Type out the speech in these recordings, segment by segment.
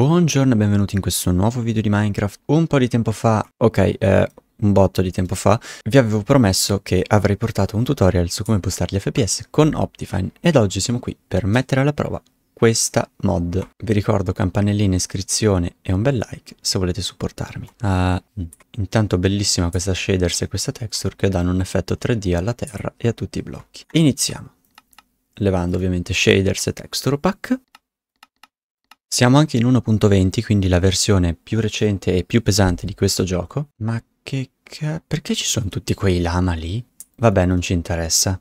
Buongiorno e benvenuti in questo nuovo video di Minecraft. Un po' di tempo fa, ok, eh, un botto di tempo fa, vi avevo promesso che avrei portato un tutorial su come postare gli FPS con Optifine ed oggi siamo qui per mettere alla prova questa mod. Vi ricordo campanellina, iscrizione e un bel like se volete supportarmi. Uh, intanto bellissima questa shaders e questa texture che danno un effetto 3D alla terra e a tutti i blocchi. Iniziamo levando ovviamente shaders e texture pack siamo anche in 1.20, quindi la versione più recente e più pesante di questo gioco. Ma che ca... perché ci sono tutti quei lama lì? Vabbè, non ci interessa.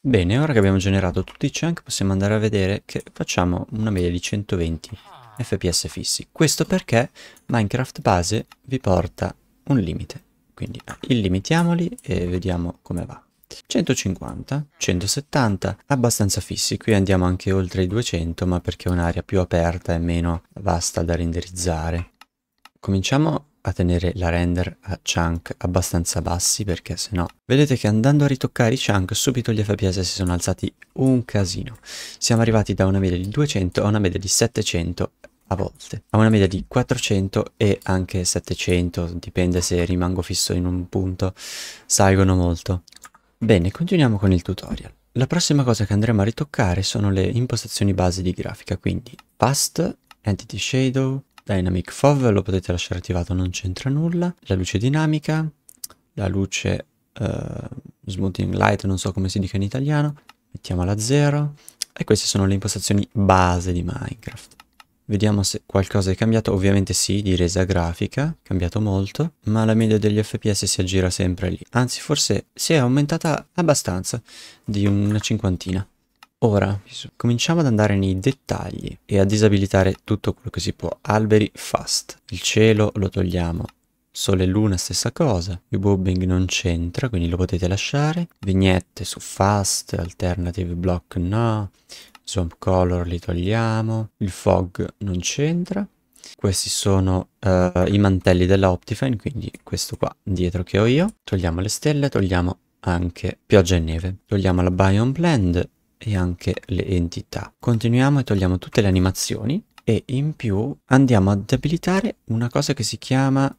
Bene, ora che abbiamo generato tutti i chunk possiamo andare a vedere che facciamo una media di 120 fps fissi. Questo perché Minecraft base vi porta un limite. Quindi ah, illimitiamoli e vediamo come va. 150, 170, abbastanza fissi, qui andiamo anche oltre i 200 ma perché è un'area più aperta e meno vasta da renderizzare. Cominciamo a tenere la render a chunk abbastanza bassi perché se no vedete che andando a ritoccare i chunk subito gli fps si sono alzati un casino siamo arrivati da una media di 200 a una media di 700 a volte a una media di 400 e anche 700 dipende se rimango fisso in un punto salgono molto Bene, continuiamo con il tutorial. La prossima cosa che andremo a ritoccare sono le impostazioni base di grafica, quindi Past, Entity Shadow, Dynamic Fov, lo potete lasciare attivato, non c'entra nulla, la luce dinamica, la luce uh, smoothing light, non so come si dica in italiano, mettiamola a zero, e queste sono le impostazioni base di Minecraft. Vediamo se qualcosa è cambiato, ovviamente sì, di resa grafica, cambiato molto, ma la media degli fps si aggira sempre lì. Anzi, forse si è aumentata abbastanza, di una cinquantina. Ora, cominciamo ad andare nei dettagli e a disabilitare tutto quello che si può. Alberi, fast. Il cielo lo togliamo. Sole e luna, stessa cosa. Il bobbing non c'entra, quindi lo potete lasciare. Vignette su fast, alternative block no swamp color li togliamo il fog non c'entra questi sono uh, i mantelli della Optifine quindi questo qua dietro che ho io togliamo le stelle togliamo anche pioggia e neve togliamo la biome blend e anche le entità continuiamo e togliamo tutte le animazioni e in più andiamo ad abilitare una cosa che si chiama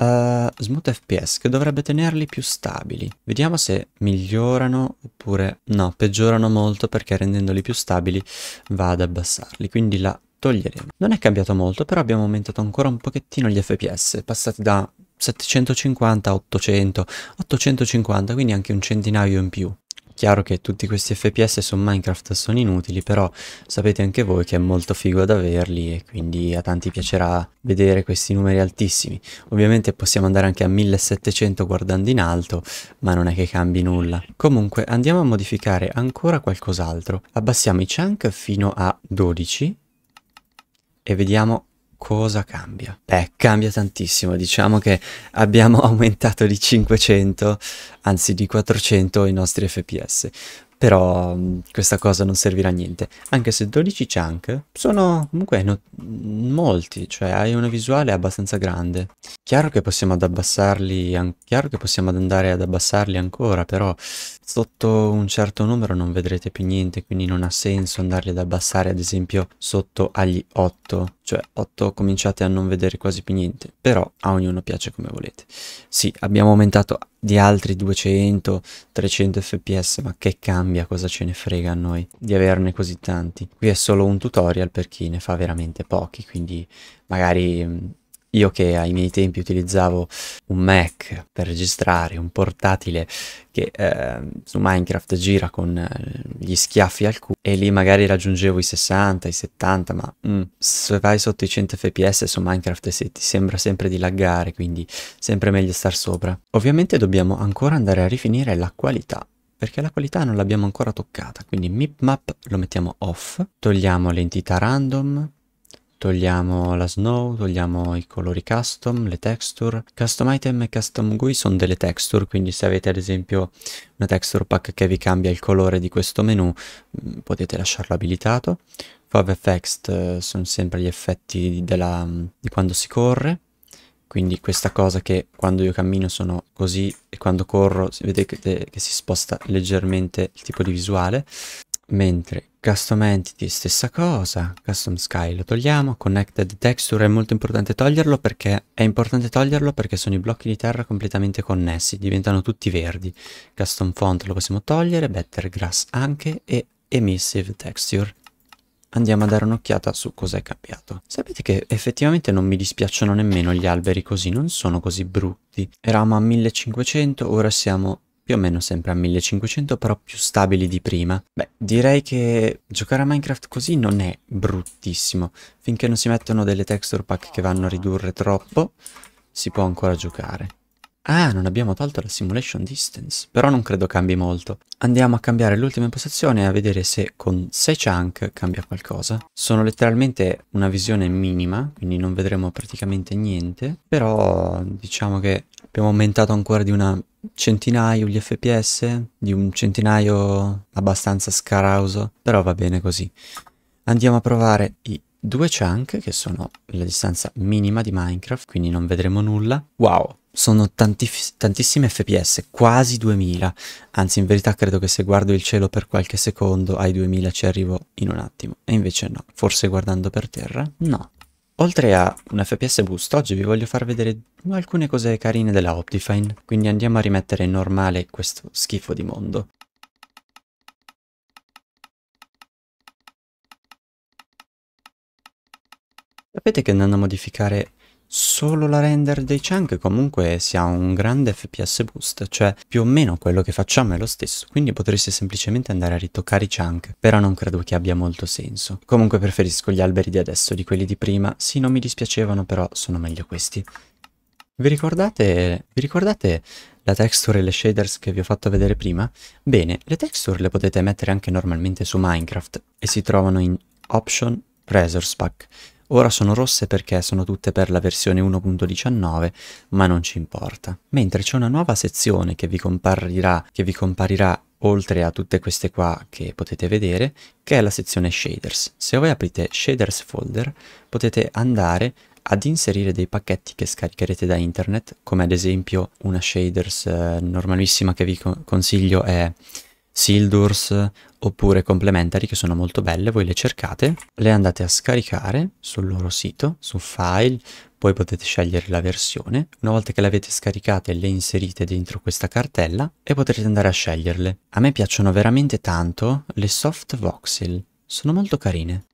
Uh, eh, smooth FPS che dovrebbe tenerli più stabili. Vediamo se migliorano oppure no, peggiorano molto perché rendendoli più stabili va ad abbassarli, quindi la toglieremo. Non è cambiato molto, però abbiamo aumentato ancora un pochettino gli FPS, passati da 750 a 800, 850, quindi anche un centinaio in più chiaro che tutti questi FPS su Minecraft sono inutili, però sapete anche voi che è molto figo ad averli e quindi a tanti piacerà vedere questi numeri altissimi. Ovviamente possiamo andare anche a 1700 guardando in alto, ma non è che cambi nulla. Comunque andiamo a modificare ancora qualcos'altro. Abbassiamo i chunk fino a 12 e vediamo cosa cambia? Beh, cambia tantissimo, diciamo che abbiamo aumentato di 500, anzi di 400 i nostri FPS, però mm, questa cosa non servirà a niente, anche se 12 chunk sono comunque no molti, cioè hai una visuale abbastanza grande. Chiaro che possiamo ad abbassarli, chiaro che possiamo andare ad abbassarli ancora, però Sotto un certo numero non vedrete più niente, quindi non ha senso andarli ad abbassare, ad esempio sotto agli 8, cioè 8 cominciate a non vedere quasi più niente, però a ognuno piace come volete. Sì, abbiamo aumentato di altri 200, 300 fps, ma che cambia, cosa ce ne frega a noi di averne così tanti. Qui è solo un tutorial per chi ne fa veramente pochi, quindi magari mm, io che ai miei tempi utilizzavo un Mac per registrare, un portatile che eh, su Minecraft gira con eh, gli schiaffi al culo e lì magari raggiungevo i 60, i 70, ma mm, se vai sotto i 100 fps su Minecraft se ti sembra sempre di laggare, quindi sempre meglio star sopra. Ovviamente dobbiamo ancora andare a rifinire la qualità perché la qualità non l'abbiamo ancora toccata, quindi mipmap lo mettiamo off, togliamo l'entità random, Togliamo la snow, togliamo i colori custom, le texture. Custom item e custom GUI sono delle texture, quindi se avete ad esempio una texture pack che vi cambia il colore di questo menu, mm, potete lasciarlo abilitato. Fav effects eh, sono sempre gli effetti della, mm, di quando si corre. Quindi questa cosa che quando io cammino sono così e quando corro vedete che si sposta leggermente il tipo di visuale. Mentre custom entity stessa cosa, custom sky lo togliamo, connected texture è molto importante toglierlo perché è importante toglierlo perché sono i blocchi di terra completamente connessi, diventano tutti verdi. Custom font lo possiamo togliere, better grass anche e emissive texture. Andiamo a dare un'occhiata su cosa è cambiato. Sapete che effettivamente non mi dispiacciono nemmeno gli alberi così, non sono così brutti. Eravamo a 1500, ora siamo più o meno sempre a 1500 però più stabili di prima. Beh, direi che giocare a Minecraft così non è bruttissimo, finché non si mettono delle texture pack che vanno a ridurre troppo si può ancora giocare. Ah, non abbiamo tolto la simulation distance, però non credo cambi molto. Andiamo a cambiare l'ultima impostazione a vedere se con 6 chunk cambia qualcosa. Sono letteralmente una visione minima, quindi non vedremo praticamente niente, però diciamo che abbiamo aumentato ancora di una centinaio gli fps, di un centinaio abbastanza scarauso, però va bene così. Andiamo a provare i due chunk che sono la distanza minima di Minecraft, quindi non vedremo nulla. Wow, sono tantissimi fps, quasi 2000, anzi in verità credo che se guardo il cielo per qualche secondo ai 2000 ci arrivo in un attimo, e invece no, forse guardando per terra? No. Oltre a un fps boost, oggi vi voglio far vedere alcune cose carine della Optifine, quindi andiamo a rimettere normale questo schifo di mondo. Sapete che andando a modificare solo la render dei chunk comunque si ha un grande fps boost cioè più o meno quello che facciamo è lo stesso quindi potreste semplicemente andare a ritoccare i chunk però non credo che abbia molto senso comunque preferisco gli alberi di adesso di quelli di prima sì non mi dispiacevano però sono meglio questi vi ricordate, vi ricordate la texture e le shaders che vi ho fatto vedere prima? Bene, le texture le potete mettere anche normalmente su Minecraft e si trovano in Option Resource Pack. Ora sono rosse perché sono tutte per la versione 1.19, ma non ci importa. Mentre c'è una nuova sezione che vi comparirà, che vi comparirà oltre a tutte queste qua che potete vedere, che è la sezione shaders. Se voi aprite shaders folder potete andare ad inserire dei pacchetti che scaricherete da internet, come ad esempio una shaders eh, normalissima che vi co consiglio è Sildurs oppure Complementary che sono molto belle, voi le cercate, le andate a scaricare sul loro sito, su file, poi potete scegliere la versione, una volta che le avete scaricate le inserite dentro questa cartella e potrete andare a sceglierle. A me piacciono veramente tanto le soft voxel, sono molto carine.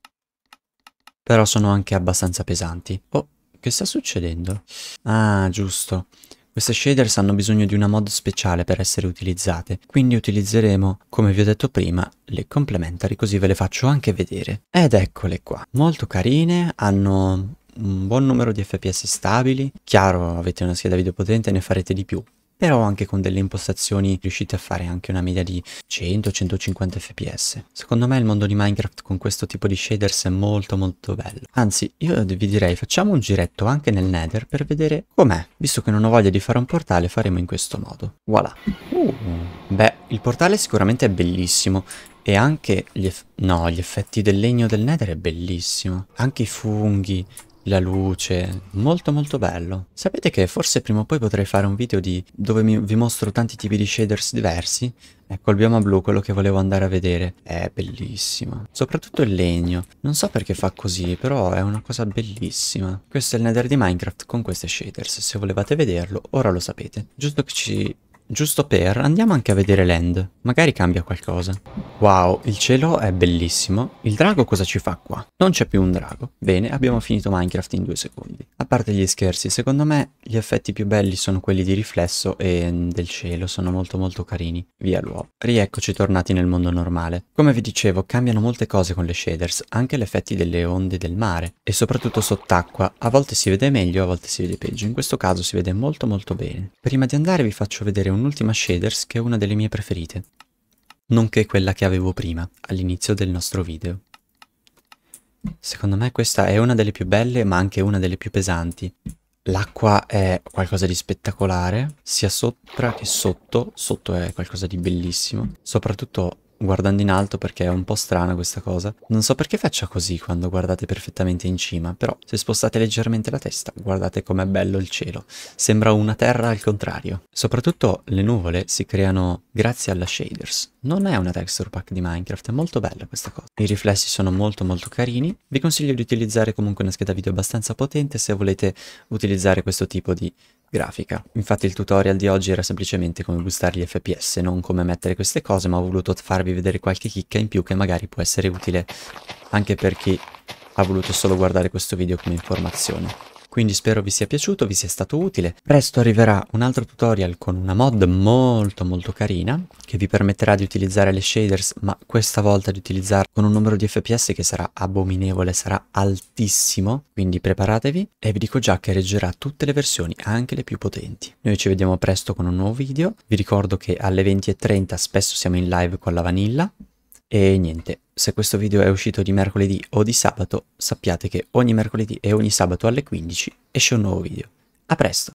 Però sono anche abbastanza pesanti. Oh, che sta succedendo? Ah, giusto. Queste shaders hanno bisogno di una mod speciale per essere utilizzate, quindi utilizzeremo, come vi ho detto prima, le complementari così ve le faccio anche vedere. Ed eccole qua, molto carine, hanno un buon numero di FPS stabili, chiaro avete una scheda video potente ne farete di più, però anche con delle impostazioni riuscite a fare anche una media di 100-150 fps. Secondo me il mondo di Minecraft con questo tipo di shaders è molto molto bello. Anzi, io vi direi facciamo un giretto anche nel Nether per vedere com'è. Visto che non ho voglia di fare un portale faremo in questo modo. Voilà. Uh. Beh, il portale sicuramente è bellissimo e anche gli, eff no, gli effetti del legno del Nether è bellissimo. Anche i funghi, la luce, molto molto bello. Sapete che forse prima o poi potrei fare un video di dove mi, vi mostro tanti tipi di shaders diversi? Ecco il bioma blu, quello che volevo andare a vedere, è bellissimo. Soprattutto il legno, non so perché fa così, però è una cosa bellissima. Questo è il nether di Minecraft con queste shaders, se volevate vederlo ora lo sapete. Giusto che ci Giusto per, andiamo anche a vedere l'end, magari cambia qualcosa. Wow, il cielo è bellissimo. Il drago cosa ci fa qua? Non c'è più un drago. Bene, abbiamo finito Minecraft in due secondi. A parte gli scherzi, secondo me gli effetti più belli sono quelli di riflesso e mm, del cielo, sono molto molto carini. Via l'uovo. Rieccoci tornati nel mondo normale. Come vi dicevo, cambiano molte cose con le shaders, anche gli effetti delle onde del mare. E soprattutto sott'acqua, a volte si vede meglio, a volte si vede peggio. In questo caso si vede molto molto bene. Prima di andare vi faccio vedere un un'ultima shaders che è una delle mie preferite, nonché quella che avevo prima, all'inizio del nostro video. Secondo me questa è una delle più belle, ma anche una delle più pesanti. L'acqua è qualcosa di spettacolare, sia sopra che sotto, sotto è qualcosa di bellissimo, soprattutto guardando in alto perché è un po' strana questa cosa. Non so perché faccia così quando guardate perfettamente in cima, però se spostate leggermente la testa guardate com'è bello il cielo. Sembra una terra al contrario. Soprattutto le nuvole si creano grazie alla shaders. Non è una texture pack di Minecraft, è molto bella questa cosa. I riflessi sono molto molto carini. Vi consiglio di utilizzare comunque una scheda video abbastanza potente se volete utilizzare questo tipo di grafica. Infatti il tutorial di oggi era semplicemente come boostare gli FPS, non come mettere queste cose, ma ho voluto farvi vedere qualche chicca in più che magari può essere utile anche per chi ha voluto solo guardare questo video come informazione. Quindi spero vi sia piaciuto, vi sia stato utile. Presto arriverà un altro tutorial con una mod molto molto carina che vi permetterà di utilizzare le shaders ma questa volta di utilizzarle con un numero di fps che sarà abominevole, sarà altissimo, quindi preparatevi e vi dico già che reggerà tutte le versioni, anche le più potenti. Noi ci vediamo presto con un nuovo video, vi ricordo che alle 20.30 spesso siamo in live con la Vanilla, e niente, se questo video è uscito di mercoledì o di sabato, sappiate che ogni mercoledì e ogni sabato alle 15 esce un nuovo video. A presto!